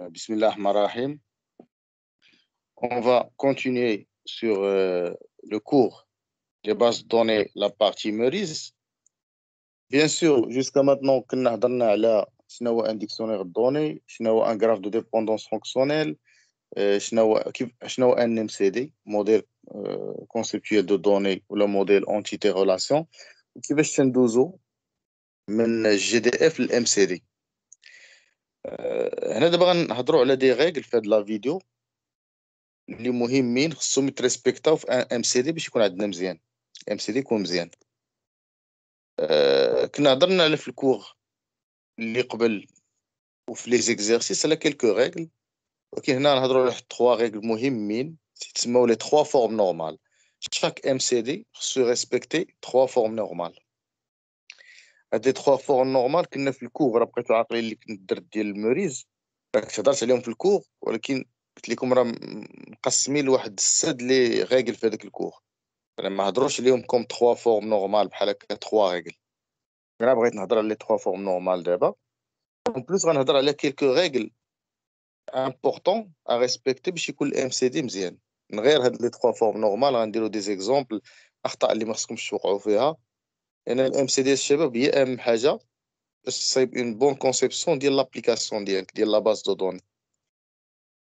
Euh, bismillah Marahim. On va continuer sur euh, le cours des bases données, la partie MERIS. Bien sûr, jusqu'à maintenant, on a parlé un dictionnaire de données, un graphe de dépendance fonctionnelle, euh, un MCD, modèle conceptuel de données ou le modèle entité-relation, qui va un GDF, le MCD. آه، هنا دابا غنهضروا على دي ريغل في هاد لا فيديو اللي مهمين خصهم يترسبكتاو في ام سي دي باش يكون عندنا مزيان ام سي دي يكون مزيان آه، كنا هضرنا على في الكور اللي قبل وفي لي زيكزيرسيس على كيلكو ريغل ولكن هنا نهضروا على واحد تخوا ريغل مهمين تسموا لي تخوا فورم نورمال شاك ام سي دي خصو يريسبكتي تخوا فورم نورمال هاد لي تخوا فور نورمال كنا في الكوغ راه بقيت عاقل اللي كنت درت ديال الموريز راك تهضرت عليهم في الكوغ ولكن قلت لكم راه مقسمين لواحد السد لي غاكل في هذاك الكوغ ما هضروش عليهم كوم تخوا فورم نورمال بحال هكا تخوا غاكل انا بغيت نهضر على لي تخوا فورم نورمال دابا اون بلوس غنهضر على كيلكو غاكل امبورطون ا ريسبكتي باش يكون الام سي دي مزيان من غير هاد لي تخوا فورم نورمال غنديرو دي زيكزومبل اخطاء اللي ما خصكمش توقعوا فيها Et MCD, c'est une bonne conception de l'application de la base de données.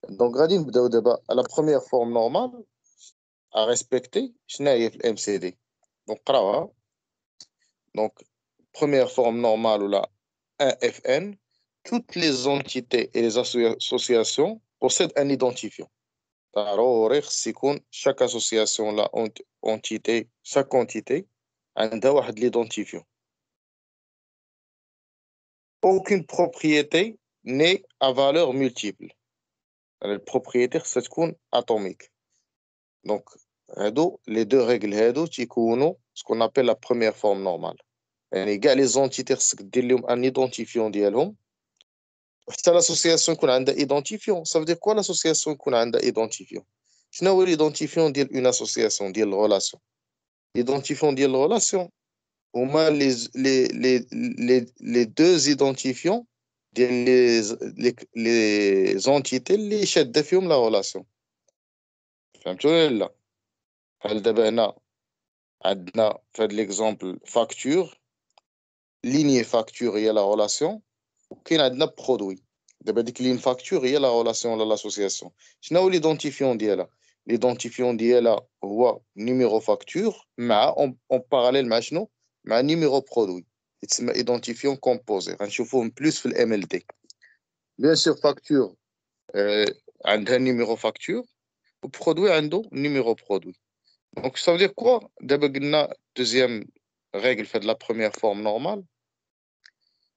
Donc, la première forme normale à respecter, c'est le MCD. Donc, première forme normale, ou 1FN, toutes les entités et les associations possèdent un identifiant. chaque association, chaque entité, aucune propriété n'est à valeur multiple Le propriétaire c'est atomique donc les deux règles sont ce qu'on appelle la première forme normale les entités خصك un identifiant. C'est l'association qu'on a identifiée. ça veut dire quoi l'association qu'on Si on a هو الايدونتيفيون ديال une association une relation identifiant de la relation. Au moins, les, les, les, les, deux identifiants, les, les, entités, les chefs de la relation. Fait l'exemple facture, ligne facture, il y a la relation, Il y a un produit. Il y a une facture, il y a la relation, l'association. Sinon, l'identifiant, il y a là l'identifiant là ou numéro facture, en, en parallèle, un numéro produit. C'est identifiant composé. Je un plus le MLD. Bien sûr, facture, euh, un numéro facture, ou produit, un numéro produit. Donc, ça veut dire quoi D'abord, la deuxième règle fait de la première forme normale.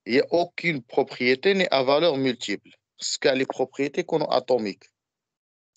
Il n'y a aucune propriété n'est à valeur multiple. Ce est les propriétés qu'on a atomiques.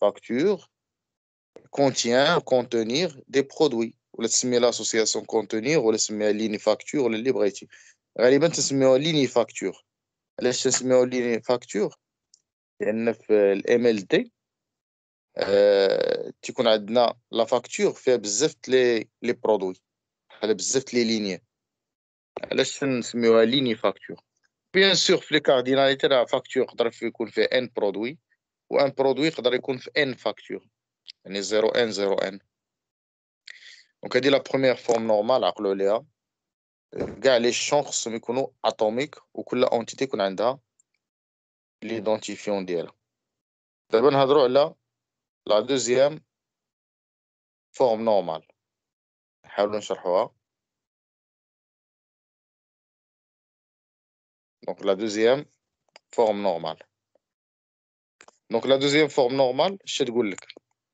facture contient, contenir des produits. Ou le semer l'association contenir, ou le la ligne facture, ou le librairie. éthique. Réellement, c'est une ligne facture. Alors, c'est la ligne facture. Parce que MLT. Tu connais la facture, fait bzeft les produits. Elle bzeft les lignes. on c'est la ligne facture. Bien sûr, le cardinalité de la facture, c'est qu'on fait un produit. وان برودوي يقدر يكون في ان فاكتور يعني 0 ان 0 ان دونك هادي لا بروميير فورم نورمال عقلوا عليها كاع لي شون خصهم يكونوا اتوميك وكل اونتيتي يكون عندها ليدونتيفيون ديالها دابا نهضروا على لا دوزيام فورم نورمال نحاولوا نشرحوها دونك لا دوزيام فورم نورمال Donc la deuxième forme normale, اش تقول لك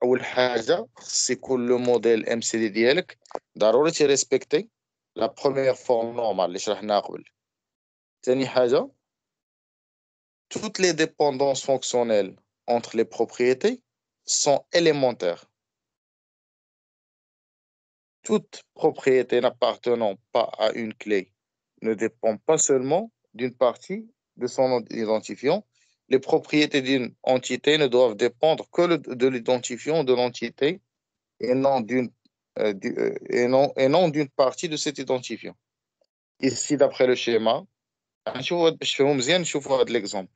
اول حاجه خص le موديل ام سي دي ديالك ضروري première لا بروميير فورم toutes les dépendances fonctionnelles entre les propriétés sont élémentaires. Toute propriété n'appartenant pas à une clé ne dépend pas seulement d'une partie de son identifiant, les propriétés d'une entité ne doivent dépendre que de l'identifiant de l'entité euh, euh, et non d'une partie de cet identifiant. Ici, d'après le schéma, je vous l'exemple.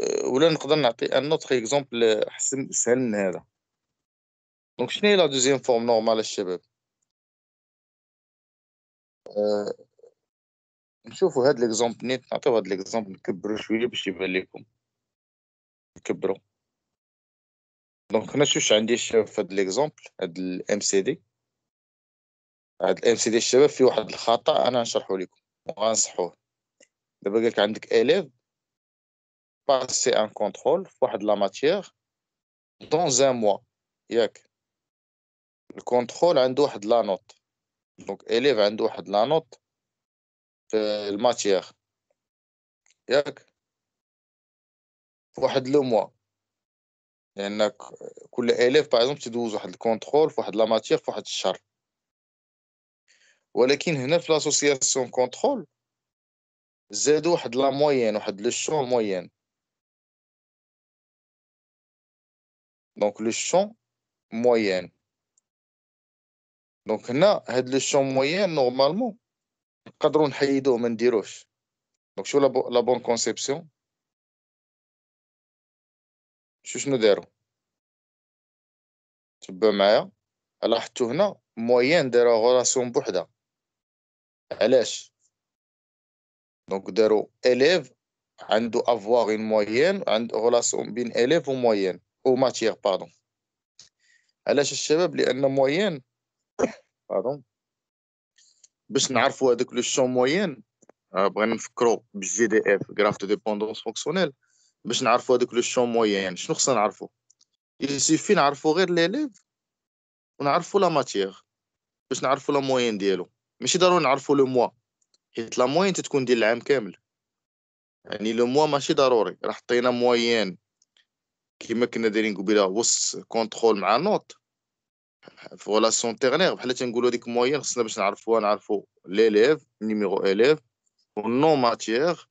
Euh, un autre exemple. Je autre exemple, c'est le من هذا دونك شنو vous لا نشوفوا هاد ليكزومبل نيت نعطيو هاد ليكزومبل نكبروا شويه باش يبان لكم نكبروا دونك هنا شوف عندي الشباب في هاد ليكزومبل هاد الام سي دي هاد الام سي دي الشباب فيه واحد الخطا انا نشرحه لكم وغنصحوه دابا قالك عندك اليف باسي ان كونترول في واحد لا ماتيير دون ان موا ياك الكونترول عنده واحد لا نوت دونك اليف عنده واحد لا نوت في الماتش يا اخي ياك فواحد لو موا لانك كل اليف باغ تدوز واحد الكونترول فواحد لا ماتيير فواحد الشهر ولكن هنا في لاسوسياسيون كونترول زادوا واحد لا موين واحد لو شون موين دونك لو شون موين دونك هنا هاد لو شون موين نورمالمون نقدروا نحيدوه ما نديروش دونك شو لا بون كونسيبسيون شو شنو داروا تبعوا معايا لاحظتوا هنا موين داروا غولاسيون بوحدها علاش دونك داروا اليف عندو افواغ اون موين عند غولاسيون بين اليف موين او ماتيير باردون علاش الشباب لان موين باردون باش نعرفوا هذاك لو شون موين آه، بغينا نفكروا بالجي دي اف غراف دو ديبوندونس فونكسيونيل باش نعرفوا هذاك لو شون موين شنو خصنا نعرفوا يسيفي نعرفوا غير ليليف ونعرفوا لا ماتيغ باش نعرفوا لا موين ديالو ماشي ضروري نعرفوا لو موا حيت لا موين تتكون ديال العام كامل يعني لو موا ماشي ضروري راه حطينا موين كيما كنا دايرين قبيله وسط كونترول مع نوت فوالا سون تيرنيغ بحال تنقولوا هاديك موين خصنا باش نعرفو نعرفوا ليليف نيميرو اليف والنو ماتيير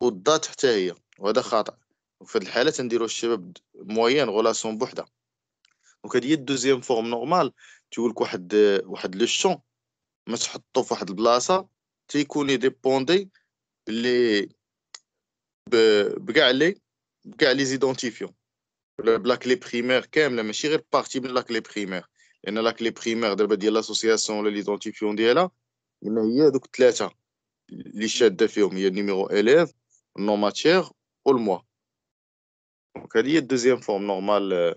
والضات حتى هي وهذا خطا وفي هذه الحاله تنديروا الشباب موين غولاسيون بوحده دونك هذه هي الدوزيام فورم نورمال تيقول واحد واحد لو شون ما تحطو في واحد البلاصه تيكون يديبوندي بلي بكاع لي بكاع لي زيدونتيفيون La clé primaire, quand le mais est parti de la clé primaire et dans la clé primaire dire l'association l'identifiant dit là il y a donc les de film il y a numéro élève non matière ou le mois donc il y a une deuxième forme normale euh,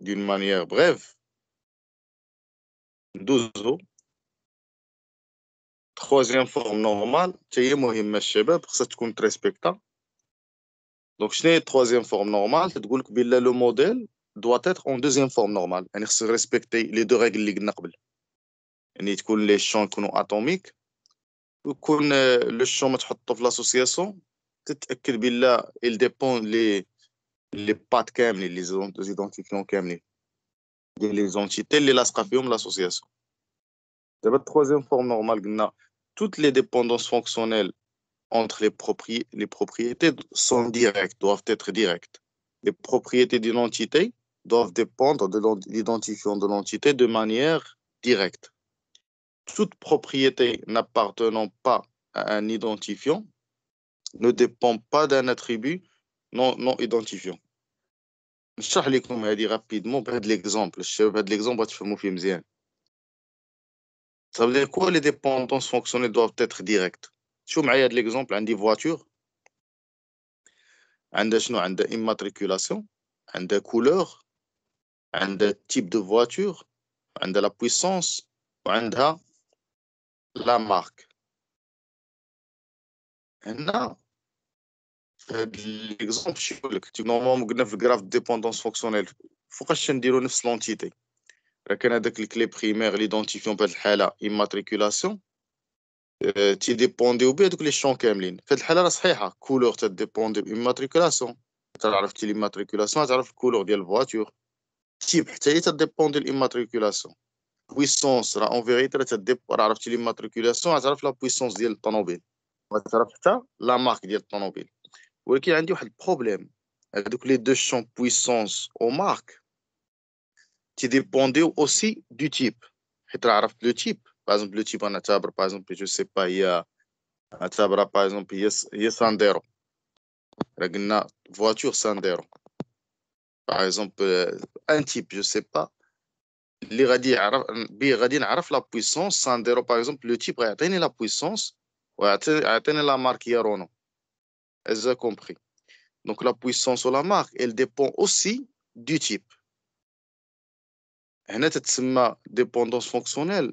d'une manière brève 12 troisième forme normale c'est moi il m'a chez parce pour tu comptes respectant donc, je n'ai troisième forme normale. Le modèle doit être en deuxième forme normale. Il faut respecter les deux règles que nous avons. Les champs atomiques. Le champ de l'association. بالله il dépend les les pattes كاملين les identifiants كاملين ديال les entités les l'ascapium, de l'association la troisième forme normale toutes les dépendances fonctionnelles entre les, propriétés sont directes, doivent être directes. Les propriétés d'une entité doivent dépendre de l'identifiant de l'entité de manière directe. Toute propriété n'appartenant pas à un identifiant ne dépend pas d'un attribut non, non identifiant. Je vais vous l'exemple. rapidement l'exemple l'exemple vous l'exemple Ça veut dire quoi les dépendances fonctionnelles doivent être directes si vous met l'exemple, on des voitures, on a des immatriculations, on a des couleurs, des types de voiture, on de la puissance, on de la marque. Et là, l'exemple, si on veut faire un graphe de dépendance fonctionnelle, il faut que se déroule sur l'entité. Donc on a de clés primaires, l'identification, l'immatriculation. Euh, tu es dépendant ou pas des champs qu'il y a C'est la même chose avec les couleurs. Tu es dépendant de l'immatriculation. Tu sais l'immatriculation, tu sais la couleur de la voiture. Tu es dépendant de l'immatriculation. La puissance, en vérité, tu sais l'immatriculation, tu sais la puissance de la automobile Tu sais la marque de la voiture. Il y a un problème avec euh, les deux champs, puissance ou marque. Tu es aussi du type. Tu sais le type par exemple, le type en par exemple, je ne sais pas, il y a Atabra, par exemple, il y a Sandero. une voiture Sandero. Par exemple, euh, un type, je ne sais pas. il a la puissance, Sandero, par exemple, le type a atteint la puissance, il a atteint la marque ce Vous avez compris. Donc, la puissance ou la marque, elle dépend aussi du type. Elle n'est pas une dépendance fonctionnelle.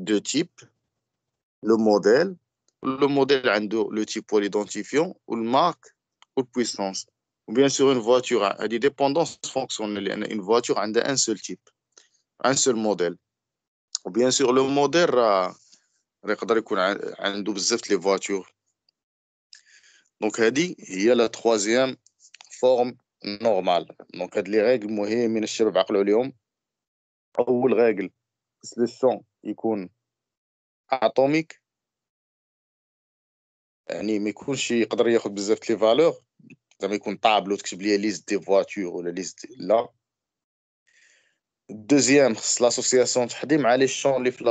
deux types, le modèle, le modèle le type pour l'identifiant, ou le marque, ou la puissance. Ou bien sûr, une voiture a hein, des dépendances fonctionnelles. Une voiture a un seul type, un seul modèle. Ou bien sûr, le modèle euh, a les voitures. Donc, il y a la troisième forme normale. Donc, les règles, c'est les règles. C'est le champ. يكون اتوميك يعني ما يكونش يقدر ياخذ بزاف لي فالور زعما يكون طابلو تكتب لي ليست دي فواتور ولا ليست لا Deuxième, l'association مع لي شون لي في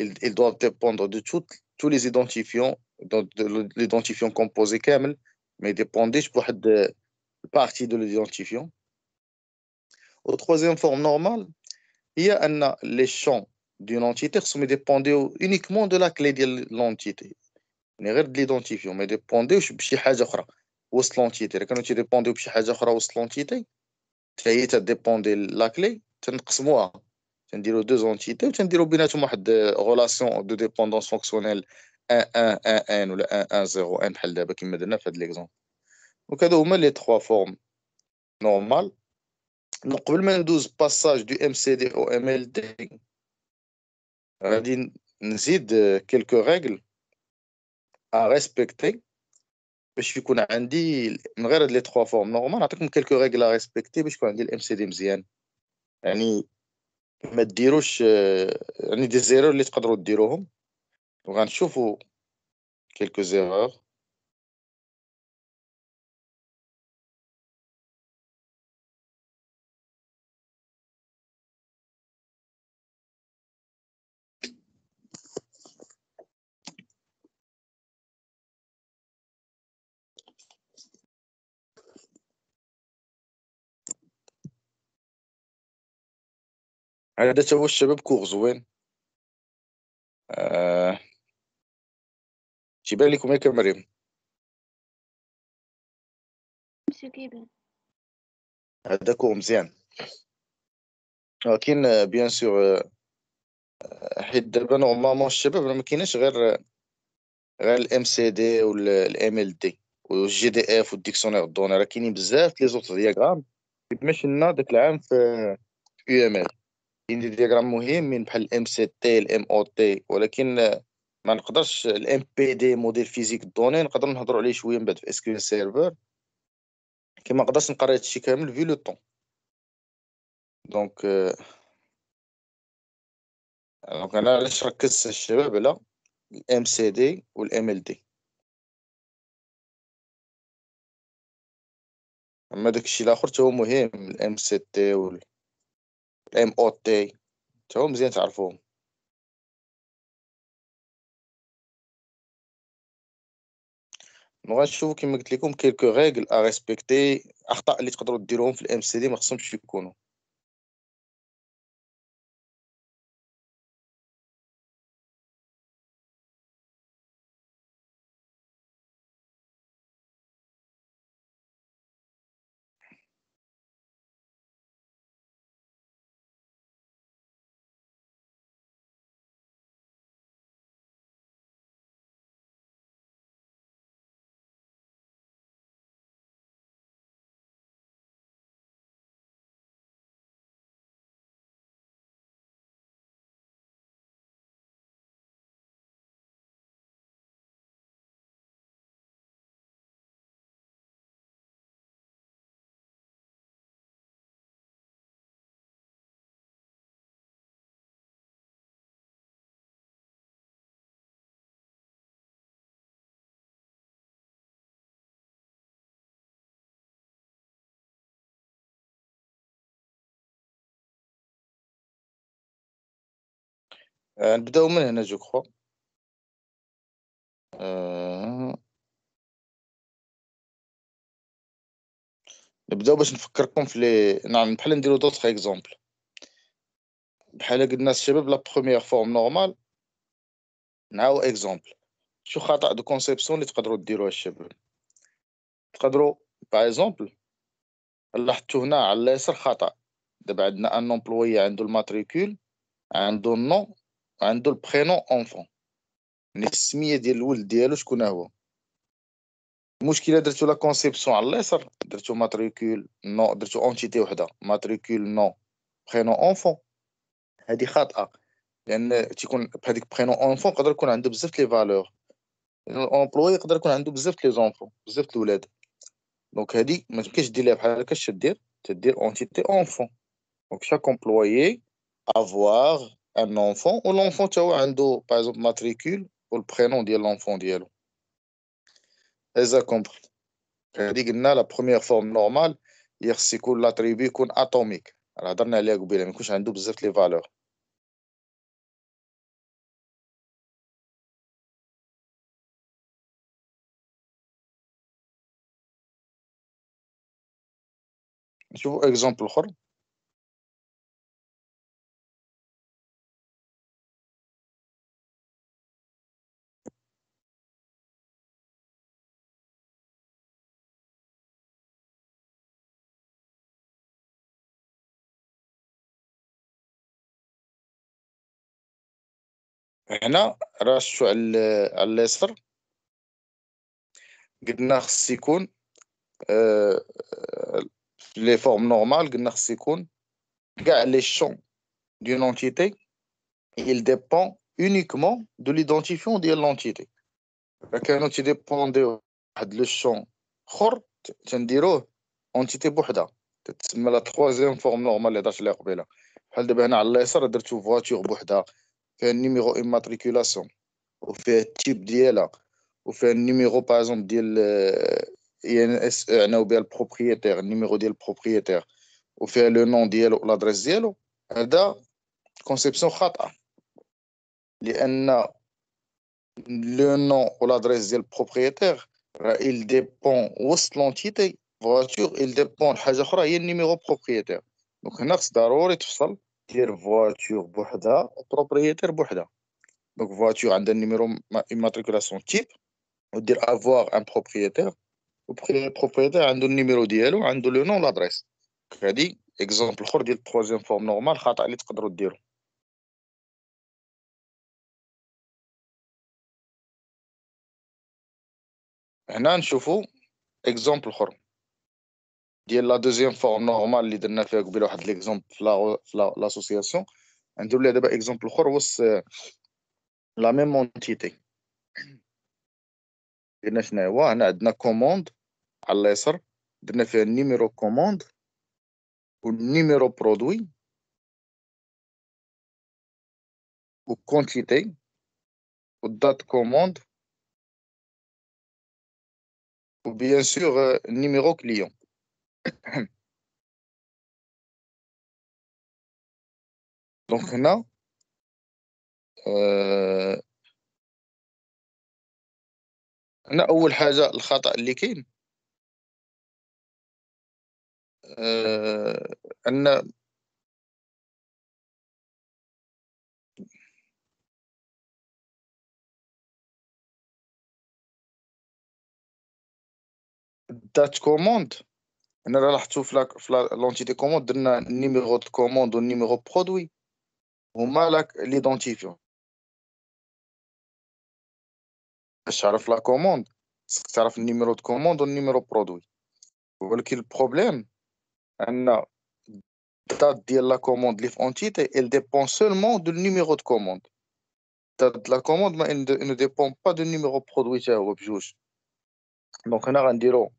ils, ils doivent dépendre de tout, tous les identifiants, de, de l'identifiant composé كامل mais dépendent pour de partie de l'identifiant. Au troisième forme normale, il y a les champs d'une entité qui sont dépendus uniquement de la clé de l'entité. On est dépendus de l'identification, mais on est de l'entité. Quand on est de l'entité, on est de la clé. entités relations de dépendance fonctionnelle 1-1-1-1 ou 1 1 0 1 1 1 قبل ما ندوز باساج دو ام سي دي او ام ال دي غادي نزيد كيلكو ريغل ا ريسبكتي باش يكون عندي من غير هاد لي تخوا فورم نورمال نعطيكم كيلكو ريغل ا ريسبكتي باش يكون عندي الام سي دي مزيان يعني ما ديروش آه, يعني دي زيرور اللي تقدروا ديروهم وغنشوفوا كيلكو زيرور آه. هذا آه، آه، تا هو الشباب كور زوين آه. تيبان لكم ياك مريم هذا كور مزيان ولكن بيان سور حيت دابا نورمالمون الشباب ما كايناش غير غير الام سي دي والام الام ال دي والجي دي اف والديكسيونير دوني راه كاينين بزاف لي زوطر دياغرام كيما شفنا داك العام في يو ام ال دي دياغرام مهمين بحال الام سي تي الام او تي ولكن آه، ما نقدرش الام بي دي موديل فيزيك دوني نقدر نهضروا عليه شويه من بعد في اس كيو سيرفر ما نقدرش نقرا هادشي كامل في لو طون دونك دونك انا علاش ركزت الشباب على الام سي دي والام ال دي اما داكشي الاخر حتى هو مهم الام سي تي الام او تي تعوم مزيان تعرفوهم وغنشوفو كيما قلت لكم كيلكو ريغل ا ريسبكتي اخطاء اللي تقدروا ديروهم في الام سي دي ما خصهمش يكونوا أه، نبداو من هنا جو كخوا أه، نبداو باش نفكركم في لي نعم بحال نديرو دوطخ اكزومبل بحال قلنا الشباب لا بروميير فورم نورمال نعاو اكزومبل شو خطا دو كونسيبسيون اللي تقدروا ديروها الشباب تقدروا باغ اكزومبل لاحظتو هنا على اليسر خطا دابا عندنا ان امبلوي عنده الماتريكول عنده النو عنده البخينو اونفون يعني السميه ديال الولد ديالو شكون هو المشكله درتو لا كونسيبسيون على اليسر درتو ماتريكول نو درتو اونتيتي وحده ماتريكول نو بخينو اونفون هذه خاطئه لان تيكون بهذيك بخينو اونفون يقدر يكون عنده بزاف لي فالور يعني اونبلوي يقدر يكون عنده بزاف لي زونفون بزاف الولاد دونك هادي ما تمكنش دير ليها بحال هكا شتدير تدير اونتيتي اونفون دونك شاك امبلويي افواغ un enfant ou l'enfant tu as un dos par exemple matricule ou le prénom de l'enfant diallo a compris la première forme normale c'est que l'attribut qu'on atomique alors dans la langue mais un a beaucoup les valeurs Je vous exemple. هنا رشتو على على اليسر قلنا خص يكون آه لي فورم نورمال قلنا خص يكون كاع لي شون دون اونتيتي il dépend uniquement دو ليدونتيفيون ديال لونتيتي l'entité كانوا تيديبونديو واحد لو شون اخر تنديروه اونتيتي بوحدها تتسمى لا تخوازيام فورم نورمال اللي هضرت عليها قبيله بحال دابا هنا على اليسار درتو فواتور بوحدها un numéro immatriculation, ou faire type d'ILA, ou faire un numéro, par exemple, d'INSE, euh, euh, un propriétaire, numéro d'IL propriétaire, ou faire le nom d'IL ou l'adresse d'IL, هذا conception خاطئة لأن le nom ou l'adresse d'IL propriétaire, il dépend de l'entité voiture, il dépend de حاجة أخرى هي numéro propriétaire. Donc هنا خص ضروري تفصل دير فواتور بوحدها بروبريتير بوحدها دونك فواتور عندها النيميرو اماتريكولاسيون تيب ودير افواغ ان بروبريتير البروبريتير عنده النيميرو ديالو عنده لو نون لادريس هادي اكزومبل اخر ديال التروازيام فورم نورمال خطا اللي تقدروا ديرو هنا نشوفوا اكزومبل اخر C'est la deuxième forme normale c'est nous faisons l'exemple de l'association. Un autre exemple, c'est la même entité. Nous avons une commande, un numéro de commande, un numéro de produit, une quantité, une date de commande, ou bien sûr, un euh, numéro de client. دونك هنا هنا اول حاجه الخطا اللي كاين آه، ان الدات كوموند L'entité commande donne un numéro de commande ou un numéro de produit. pour m'avez l'identifiant. Je fais la commande. Je fais le numéro de commande ou numéro de produit. Vous voyez le problème? La date de la commande, l'entité, elle dépend seulement du numéro de commande. La date de la commande ne dépend pas du numéro de produit. Donc, on a un bureau.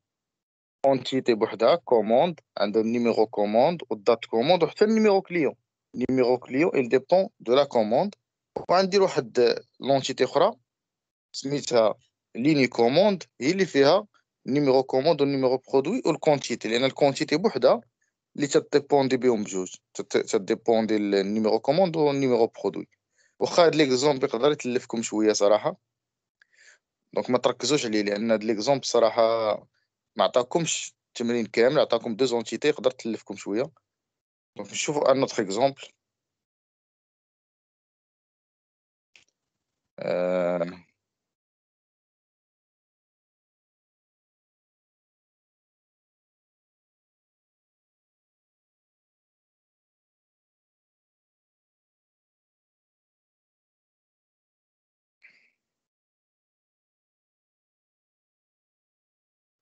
اونتيتي بوحدها كوموند عندها النيميرو كوموند والدات كوموند وحتى النيميرو كليون نيميرو كليون ان ديبون دو لا كوموند وغندير واحد لونتيتي اخرى سميتها ليني كوموند هي اللي فيها نيميرو كوموند والنيميرو برودوي والكونتيتي لان الكونتيتي بوحدها اللي تديبوندي بهم بجوج تديبوندي النيميرو كوموند والنيميرو برودوي واخا هاد ليكزومبل يقدر يتلفكم شويه صراحه دونك ما تركزوش عليه لان هاد ليكزومبل صراحه ما عطاكمش التمرين كامل عطاكم دو زونتيتي يقدر تلفكم شويه دونك نشوفوا ان اوتر اكزومبل آه.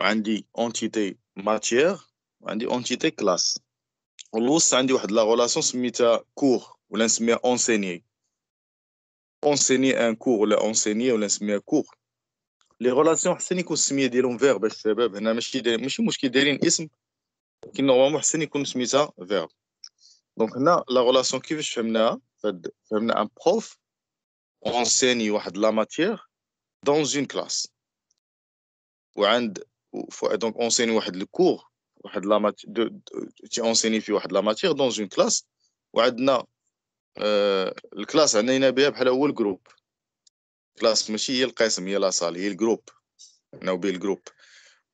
j'ai une entité matière, j'ai une entité classe. On nous a un une relation qui s'appelle cours ou on s'appelle enseigner. un cours, ou enseigner ou on s'appelle cours. Les relations, il faut qu'il soit nommé d'un verbe parce que là, c'est pas c'est pas le problème, ils ont un nom. Mais normalement, il faut qu'il soit nommé verbe. Donc, là, la relation, comme je vous ai expliqué, un prof enseigne la matière dans une classe. Et un donc اونسيني واحد الكور واحد لا مات تي اونسيني في واحد لا ماتيغ دون اون كلاس وعندنا الكلاس عنينا بها بحال هو الجروب كلاس ماشي هي القسم هي لا سال هي الجروب عناو بي الجروب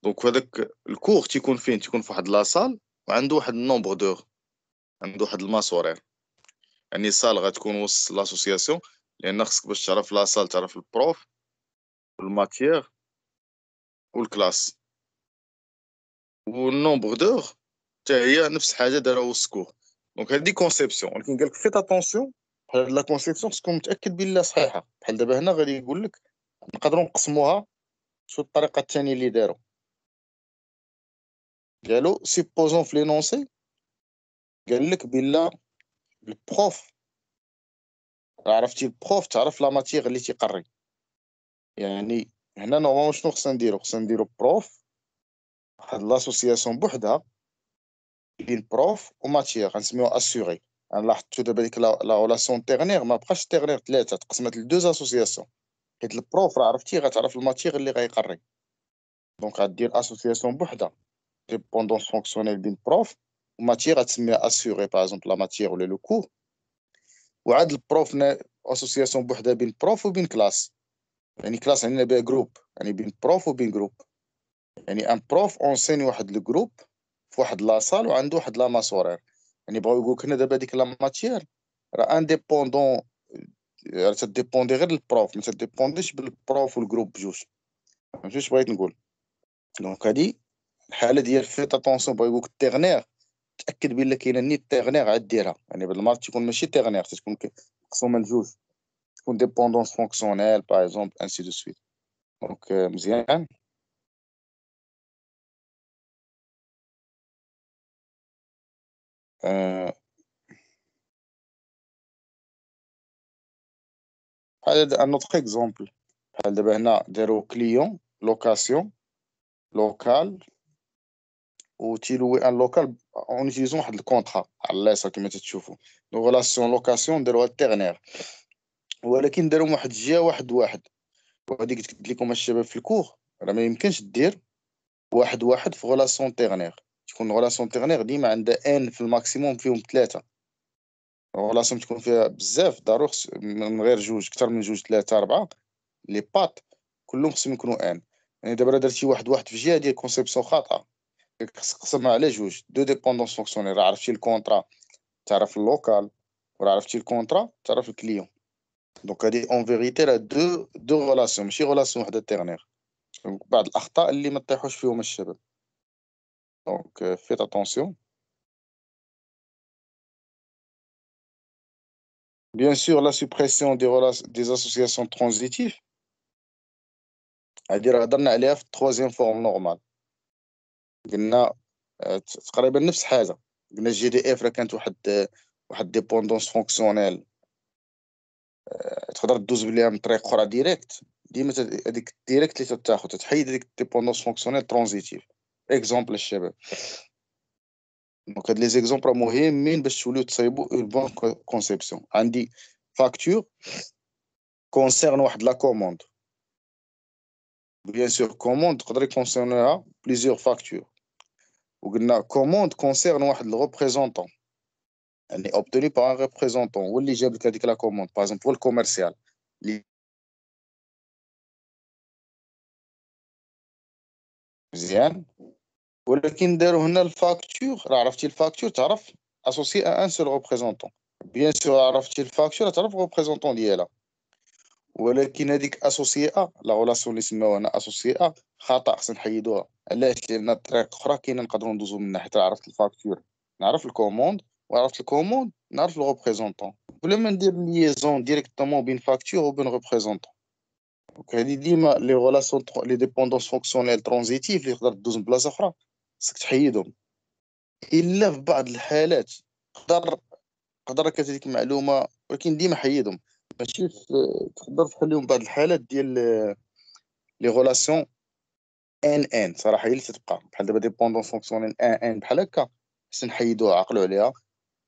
دونك هذاك الكور تيكون فين تيكون في واحد لا سال وعنده واحد النومبر دور عنده واحد الماسوري يعني الصال غتكون وسط لاسوسياسيون لان خصك باش تعرف لا سال تعرف البروف والماتيغ والكلاس والنومبر دور حتى هي نفس حاجه داروا وسكور دونك هذه كونسيبسيون ولكن قال لك فيت اتونسيون بحال لا كونسيبسيون خصكم متاكد بلي صحيحه بحال دابا هنا غادي يقول لك نقدروا نقسموها شو الطريقه الثانيه اللي داروا قالوا سيبوزون في لينونسي قال لك بلا البروف عرفتي البروف تعرف لا ماتيغ اللي تيقري يعني هنا نورمالمون شنو خصنا نديرو خصنا نديرو بروف واحد لاسوسياسيون بوحدها بين بروف وماتيير غنسميوها اسيغي انا لاحظتو دابا ديك لا رولاسيون تيرنيغ ما بقاش تيرنيغ ثلاثه تقسمت لدوز اسوسياسيون حيت البروف راه عرفتي غتعرف الماتيير اللي غيقري دونك غدير اسوسياسيون بوحدها ديبوندونس فونكسيونيل بين بروف وماتيير غتسميها اسيغي باغ اكزومبل لا ماتيير ولا لو كور وعاد البروف اسوسياسيون بوحدها بين بروف وبين كلاس يعني كلاس عندنا بها جروب يعني بين بروف وبين جروب يعني ان بروف اونسيني واحد الجروب في واحد لاصال وعنده واحد لا ماسورير يعني بغاو يقولك هنا دابا ديك لا ماتيير راه انديبوندون يعني راه تديبوندي غير البروف ما تديبونديش بالبروف والجروب بجوج فهمتي واش بغيت نقول دونك هادي الحاله ديال فيت اتونسيون بغا يقولك تيغنيغ تاكد بلي كاينه نيت تيغنيغ عاد ديرها يعني بعض المرات تكون ماشي تيغنيغ تكون مقسومه لجوج تكون ديبوندونس فونكسيونيل باغ اكزومبل انسي دو سويت دونك آه، مزيان آه ان نوتخ اكزومبل بحال دابا هنا داروا كليون لوكاسيون لوكال و تيلوي ان لوكال اون يوتيليزون واحد الكونطرا على اليسار كما تتشوفوا دو غلاسيون لوكاسيون داروها التيرنير ولكن داروا واحد جا واحد واحد وهادي قلت لكم الشباب في الكور راه ما يمكنش دير واحد واحد في غلاسيون تيرنير تكون غولاسيون تيرنيغ ديما عندها ان في الماكسيموم فيهم ثلاثه غولاسيون تكون فيها بزاف ضروري من غير جوج اكثر من جوج ثلاثه اربعه لي بات كلهم خصهم يكونوا ان يعني دابا راه درتي واحد واحد في جهه ديال كونسيبسيون خاطئه خصك تقسمها على جوج دو ديبوندونس فونكسيونيل عرفتي الكونترا تعرف اللوكال وراه عرفتي الكونترا تعرف الكليون دونك هادي اون فيغيتي راه دو دو غولاسيون ماشي غولاسيون وحده تيرنيغ بعض الاخطاء اللي ما تطيحوش فيهم الشباب Donc, euh, faites attention. Bien sûr, la suppression des, des associations transitives. C'est-à-dire, on a la troisième forme normale. On a la même chose. On a اف GDF كانت واحد une dépendance fonctionnelle. تقدر تدوز بليها من طريق اخرى ديريكت ديما هذيك ديريكت اللي تاخذ تحيد هذيك ديبوندونس فونكسيونيل ترانزيتيف Exemple, Cheve. Donc, les exemples à mourir, mais je ne sais une bonne conception. On dit, facture concerne la commande. Bien sûr, commande, concernera plusieurs factures. Commande concerne le représentant. Elle est obtenue par un représentant. Par exemple, pour le commercial. ولكن داروا هنا الفاكتور راه عرفتي الفاكتور تعرف اسوسي ان سول ريبريزونطون بيان سور عرفتي الفاكتور تعرف ريبريزونطون ديالها ولكن هذيك ا لا غولاسيون اللي سماوها اسوسي ا خطا خصنا نحيدوها علاش لان الطريق اخرى كاينه نقدروا ندوزو منها حيت عرفت الفاكتور نعرف الكوموند وعرفت الكوموند نعرف الريبريزونطون بلا ما ندير ليزون ديريكتومون بين فاكتور وبين ريبريزونطون دونك هادي ديما لي غولاسيون لي ديبوندونس فونكسيونيل ترانزيتيف اللي تقدر دوز من بلاصه اخرى خصك تحيدهم الا في بعض الحالات قدر قدر كتديك المعلومه ولكن ديما حيدهم ماشي تقدر تخليهم بعض الحالات ديال لي غولاسيون ان ان صراحه هي اللي تتبقى بحال دابا ديبوندونس فونكسيونيل ان ان بحال هكا خصنا نحيدوها عقلو عليها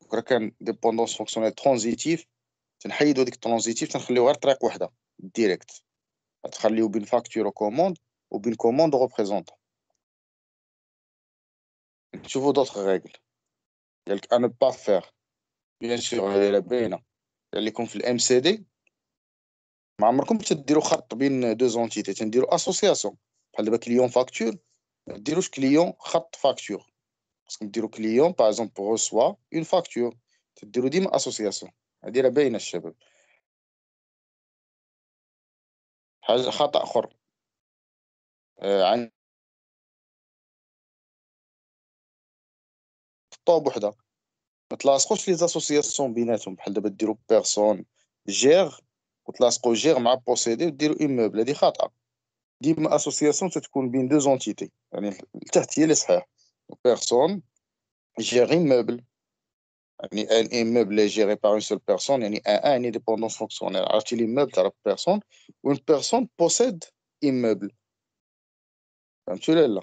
وكرا كان ديبوندونس فونكسيونيل ترانزيتيف تنحيدو ديك ترانزيتيف تنخليو غير طريق وحده ديريكت تخليو بين فاكتور وكوموند وبين كوموند وغوبريزونطون Trouve d'autres règles. À انا pas بيان Bien sûr, هي باينة. لكم في الام سي دي ما عمركم تديروا خط بين دو زونتيتي تنديروا اسوسياسيون بحال دابا كليون فاكتور ما ديروش كليون خط فاكتور خاصكم ديروا كليون باغ اكزومبل روسوا اون فاكتور تديروا ديما اسوسياسيون هادي راه باينه الشباب حاجه خطا اخر آه نحطوها بوحدها ما تلاصقوش لي زاسوسياسيون بيناتهم بحال دابا ديروا بيرسون جير وتلاصقوا جير مع بوسيدي وديروا ايموبل هذه خاطئه ديما اسوسياسيون تتكون بين دو زونتيتي يعني التحت هي اللي صحيح بيرسون جير ايموبل يعني ان ايموبل جيري بار اون سول بيرسون يعني ان ان انديبوندونس فونكسيونيل عرفتي ليموبل تاع بيرسون و بيرسون بوسيد ايموبل فهمتي ولا لا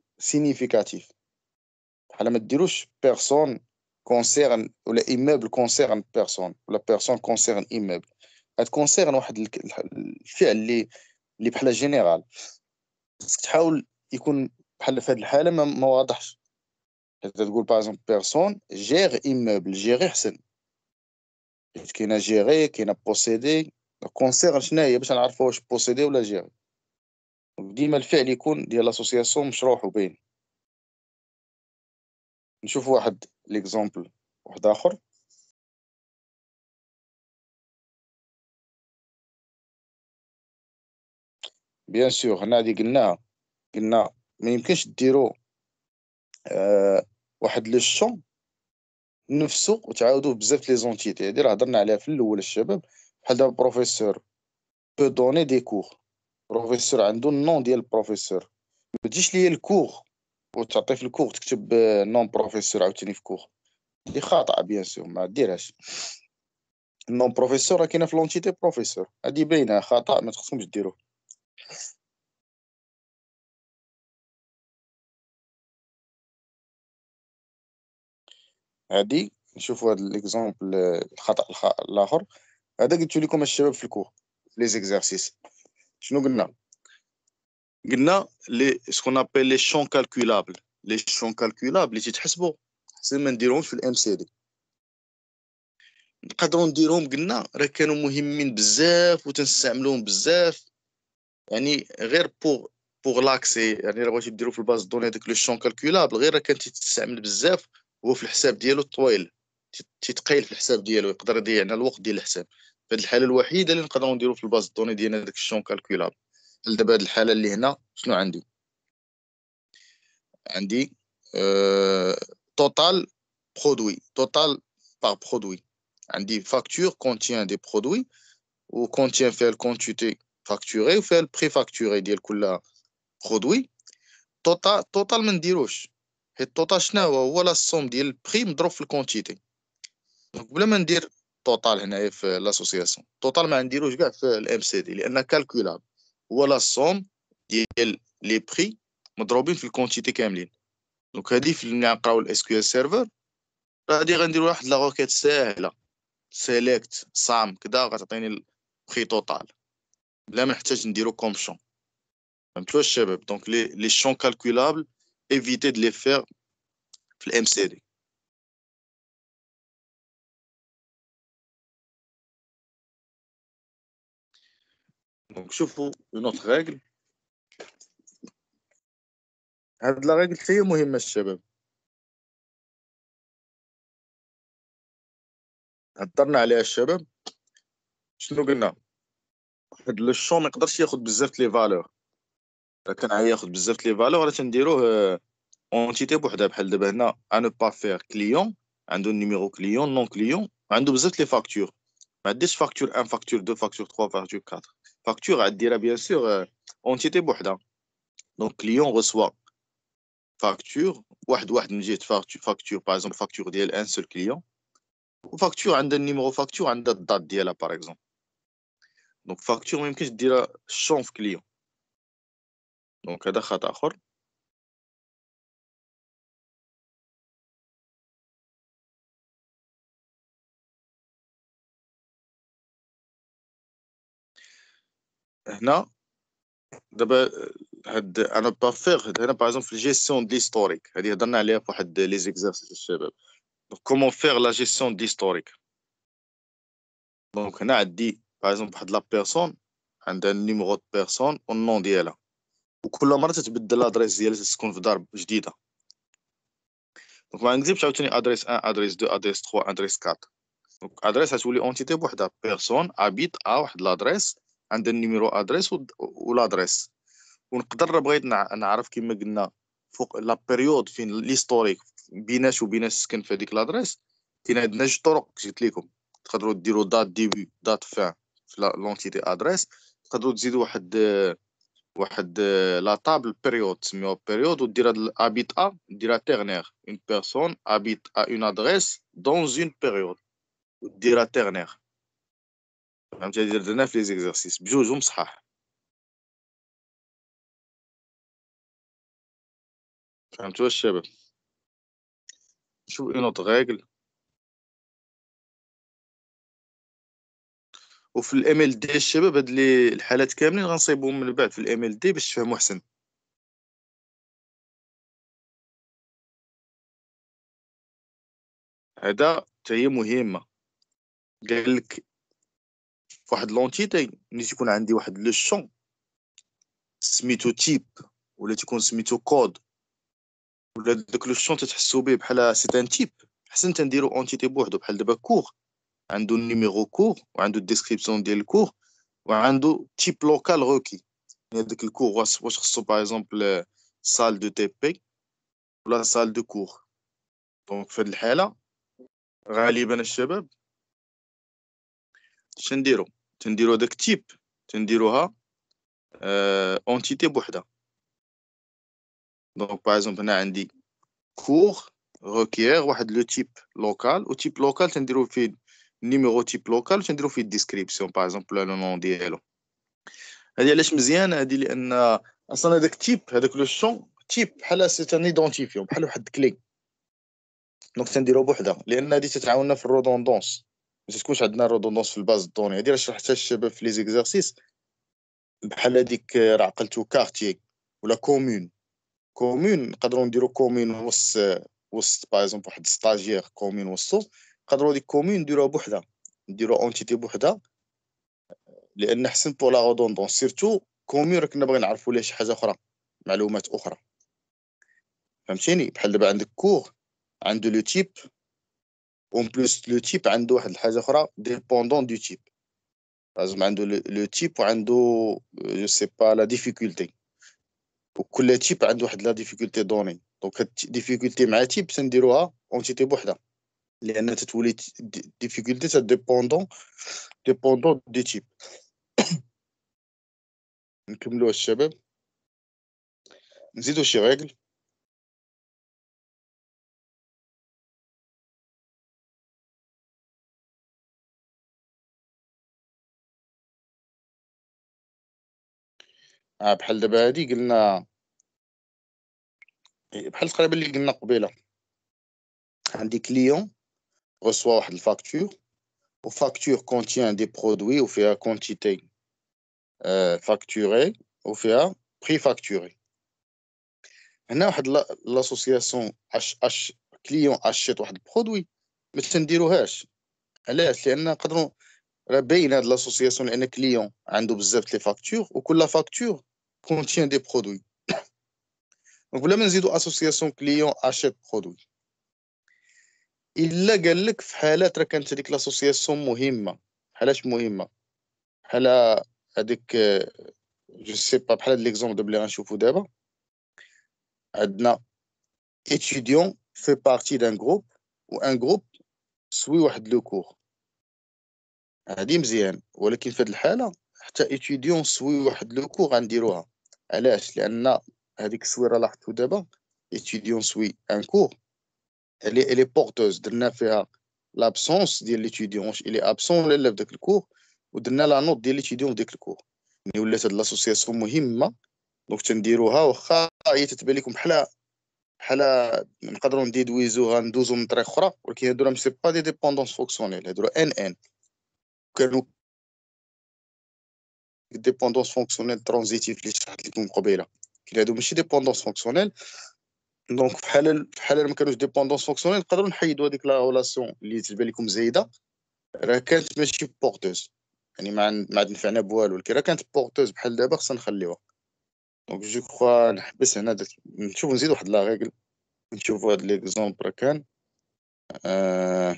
سينيفيكاتيف بحال ما ديروش بيرسون كونسيرن ولا ايموبل كونسيرن بيرسون ولا بيرسون كونسيرن ايموبل هاد كونسيرن واحد الفعل اللي اللي بحال جينيرال خصك تحاول يكون بحال في هاد الحاله ما, ما واضحش حتى تقول باغ بيرسون جير ايموبل جيري حسن حيت كاينه جيري كاينه بوسيدي كونسيرن شنو هي باش نعرفوا واش بوسيدي ولا جيري ديما الفعل يكون ديال لاسوسياسيون مشروح وبين نشوف واحد ليكزومبل واحد اخر بيان سور هنا دي قلناها قلنا ما يمكنش ديرو أه واحد لو شون نفسو وتعاودو بزاف لي زونتيتي هادي راه هضرنا عليها في الاول الشباب بحال دابا بروفيسور بو دوني دي كور بروفيسور عنده النون ديال البروفيسور ما تجيش ليا الكور وتعطي في الكور تكتب نون بروفيسور عاوتاني في كور دي خاطئه بيان سور ما ديرهاش نون بروفيسور راه كاينه في لونتيتي بروفيسور هادي باينه خطا ما تخصهمش ديروه هادي نشوفوا هاد ليكزومبل الخطا الاخر هذا قلت لكم الشباب في الكور لي زيكزارسيس شنو قلنا قلنا لي سكون نابيل لي شون كالكولابل لي شون كالكولابل اللي تيتحسبوا حسن ما نديرهمش في الام سي دي نقدروا نديرهم قلنا راه كانوا مهمين بزاف وتنستعملوهم بزاف يعني غير بوغ بوغ لاكسي يعني راه بغيتي ديرو في الباز دوني داك لو شون كالكولابل غير راه كان تيتستعمل بزاف هو في الحساب ديالو طويل تيتقيل في الحساب ديالو يقدر يضيع على الوقت ديال الحساب هاد الحاله الوحيده اللي نقدروا نديرو في الباز دوني ديالنا داك الشون كالكولاب دابا هاد الحاله اللي هنا شنو عندي عندي توتال برودوي توتال بار برودوي عندي فاكتور كونتيان دي برودوي وكونتيان فيها الكونتيتي فاكتوري وفيها البري فاكتوري ديال كل برودوي توتال توتال ما نديروش حيت التوتال شنو هو هو لا سوم ديال البري مضروب في الكونتيتي دونك بلا ما ندير توتال هنايا إيه في لاسوسياسيون توتال ما نديروش كاع في الام سي دي لان كالكولاب هو لا سوم ديال لي بري مضروبين في الكونتيتي كاملين دونك هادي في اللي نقراو الاس كيو سيرفر غادي غندير واحد لا روكيت ساهله سيليكت سام كدا غتعطيني البري توتال بلا ما نحتاج نديرو كوم شون فهمتوا الشباب دونك لي لي شون كالكولابل ايفيتي دو لي فير في الام سي دي دونك شوفوا نوت ريغل هاد لا ريغل هي مهمه الشباب هضرنا عليها الشباب شنو قلنا هاد لو شون ما يقدرش ياخذ بزاف لي فالور لكن ياخذ بزاف لي فالور راه تنديروه اونتيتي آه، بوحدها بحال دابا هنا انو با فير كليون عنده نيميرو كليون نون كليون عنده بزاف لي فاكتور ما عنديش فاكتور 1 فاكتور 2 فاكتور 3 فاكتور 4 facture à bien sûr euh, entité bouhda. Donc client reçoit facture, واحد واحد facture par exemple facture ديال un seul client ou facture un numéro facture عندها date, ديالها par exemple. Donc facture même je dis là, champ client. Donc هذا خطا اخر. هنا دابا هاد انا بافيغ هنا باغ في الجيستيون دي ليستوريك هادي هضرنا عليها في واحد لي زيكزارسيس الشباب دونك كومون فيغ لا جيستيون دي ليستوريك دونك هنا عندي باغ واحد لا بيرسون عندها النيميرو دو بيرسون والنون ديالها وكل مره تتبدل لادريس ديالها تكون في دار جديده دونك ما نكذبش عاوتاني ادريس 1 ادريس 2 ادريس 3 ادريس 4 دونك ادريس غتولي اونتيتي بوحدها بيرسون ابيت ا واحد لادريس عند النيميرو ادريس والادريس ونقدر بغيت نعرف كما قلنا فوق لا بيريود فين ليستوريك بيناش وبيناش سكن في هذيك لادريس كاين عندنا جوج طرق جيت ليكم تقدروا ديروا دات ديبي دات فان في لونتيتي ادريس تقدروا تزيدوا واحد واحد لا طابل بيريود تسميوها بيريود ودير هاد الابيت ا ديرها تيرنير اون بيرسون ابيت ا اون ادريس دون اون بيريود وديرها تيرنير فهمتي درنا في لي زيكزارسيس بجوجهم صحاح فهمتوا الشباب شو اون اوت غايكل وفي الام ال دي الشباب هاد لي الحالات كاملين غنصيبهم من بعد في الام ال دي باش تفهموا احسن هذا تاهي مهمه قال لك واحد لونتيتي ملي تيكون عندي واحد لو شون سميتو تيب ولا تيكون سميتو كود ولا داك لو شون تتحسو به بحال سي ان تيب حسن تنديرو اونتيتي بوحدو بحال دابا كور عنده النيميرو كور وعنده الديسكريبسيون ديال الكور وعنده تيب لوكال روكي يعني داك الكور واش خصو باغ اكزومبل سال دو تي بي ولا سال دو كور دونك في الحاله غالبا الشباب شنديرو تنديرو داك تيب تنديروها اونتيتي آه، بوحدها دونك باغ اكزومبل هنا عندي كور روكيير واحد لو تيب لوكال و تيب لوكال تنديرو فيه نيميرو تيب لوكال و تنديرو فيه الديسكريبسيون باغ اكزومبل لو نون ديالو هادي علاش مزيانه هادي لان اصلا هذاك تيب هذاك لو شون تيب بحال سيت ان ايدونتيفيون بحال واحد كلي دونك تنديرو بوحدها لان هادي تتعاوننا في الرودوندونس تكونش عندنا رودونونس في الباز دوني هادي راه حتى الشباب في لي زيكزارسيس بحال هذيك آه، راه عقلتو كارتي ولا كومون كومون نقدروا نديرو كومون وسط آه، وسط باغ اكزومبل واحد ستاجير كومون وسطو نقدروا ديك كومون نديروها بوحدها نديرو اونتيتي بوحدها لان حسن بو لا رودوندونس سيرتو كومون كنا باغيين نعرفوا ليه شي حاجه اخرى معلومات اخرى فهمتيني بحال دابا عندك كور عنده لو تيب اون بلوس لو تيب عنده واحد الحاجه اخرى ديبوندون دو تيب لازم عنده لو تيب وعنده جو سي با لا ديفيكولتي وكل تيب عنده واحد لا ديفيكولتي دوني دونك هاد ديفيكولتي مع تيب سنديروها اونتيتي بوحدها لان تتولي ديفيكولتي تا ديبوندون ديبوندون دي تيب نكملوها الشباب نزيدو شي ريغل آه، بحال دابا هادي قلنا إيه، بحال تقريبا اللي قلنا قبيله عندي كليون رسوا واحد الفاكتور وفاكتور كونتيان دي برودوي وفيها كونتيتي فاكتوري وفيها بري فاكتوري هنا واحد لاسوسياسيون اش اش كليون اشيت واحد البرودوي ما تنديروهاش علاش لان نقدروا راه باين هاد لاسوسياسيون لان كليون عنده بزاف لي فاكتور وكل فاكتور contient دي برودوي دونك بلا ما نزيدو اسوسياسيون كليون اشيت برودوي الا قال لك في حالات راه كانت هذيك لاسوسياسيون مهمه بحالاش مهمه بحال هذيك جو سي با بحال ليكزومبل اللي غنشوفو دابا عندنا اتيديون في partie دان groupe و ان groupe سوي واحد لو كور هادي مزيان ولكن في هاد الحاله حتى اتيديون سوي واحد لو كور غنديروها علاش لان هذيك السويره لاحظتو دابا ايتيديون سوي ان كور اللي الي بورتوز درنا فيها لابسونس ديال ليتيديون واش الي ابسون ولا لا في داك الكور ودرنا لا نوت ديال ليتيديون في داك الكور يعني ولات هاد لاسوسياسيون مهمه دونك تنديروها واخا هي تتبان لكم بحال بحال نقدروا نديدويزوها ندوزو من طريق اخرى ولكن هادو راه ماشي با دي ديبوندونس فونكسيونيل هادو ان ان كانوا ديبوندونس فونكسيونيل ترانزيتيف اللي شرحت لكم قبيله كاين هادو ماشي ديبوندونس فونكسيونيل دونك في حال ما كانوش ديبوندونس فونكسيونيل نقدروا نحيدوا هذيك لا ريلاسيون اللي تبان لكم زايده راه كانت ماشي بورتوز يعني ما عند ما عاد نفعنا بوالو ولكن راه كانت بورتوز بحال دابا خصنا نخليوها دونك جو كخوا نحبس هنا نشوف نزيد واحد لا ريغل نشوفوا هاد ليكزومبل كان آه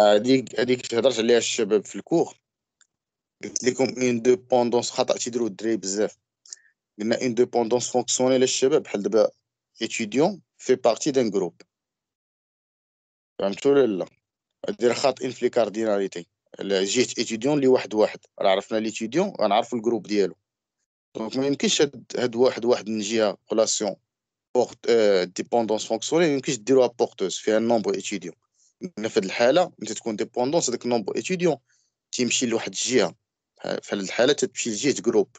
هذيك هذيك هضرت عليها الشباب في الكور قلت لكم انديبوندونس خطا تيديروا الدراري بزاف قلنا انديبوندونس فونكسيونيل الشباب بحال دابا اتيديون في بارتي دان جروب فهمتوا ولا لا دير خاطئين في كارديناليتي جيت اتيديون لواحد واحد راه عرفنا ليتيديون غنعرفوا الجروب ديالو دونك ما يمكنش هاد, هاد واحد واحد من جهه كولاسيون بورت ديبوندونس فونكسيونيل ما يمكنش ديروها بورتوز فيها نومبر اتيديون في الحاله ملي تكون ديبوندونس هذاك النومبر اتيديون تيمشي لواحد الجهه في هذه الحاله تمشي لجهه جروب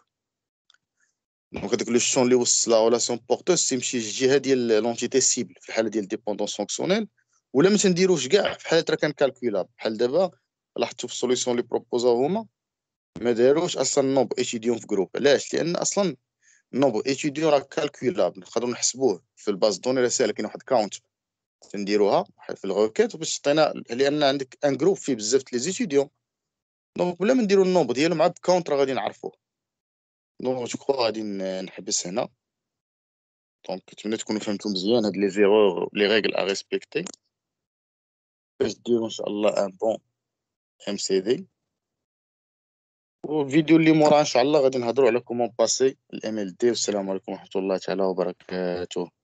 دونك هذاك لو شون اللي وصل لا ريلاسيون بورتوس تيمشي للجهه ديال لونتيتي سيبل في الحاله ديال ديبوندونس فونكسيونيل ولا ما تنديروش كاع حاله راه كان كالكولا بحال دابا لاحظتوا في السوليسيون اللي بروبوزاو هما ما داروش اصلا نوب اتيديون في جروب علاش لان اصلا نوب اتيديون راه كالكولاب نقدروا نحسبوه في الباز دوني راه ساهل كاين واحد كاونت تنديروها في الغوكات باش تعطينا لان عندك ان جروب فيه بزاف لي زيتيديون دونك بلا ما نديرو النومبر ديالهم مع بكونتر غادي نعرفوه دونك جو كخوا غادي نحبس هنا دونك نتمنى تكونوا فهمتوا مزيان هاد لي زيرور لي ريغل ا ريسبكتي باش ديروا ان شاء الله ان بون ام سي دي والفيديو اللي موراه ان شاء الله غادي نهضروا على كومون باسي الام ال دي والسلام عليكم ورحمه الله تعالى وبركاته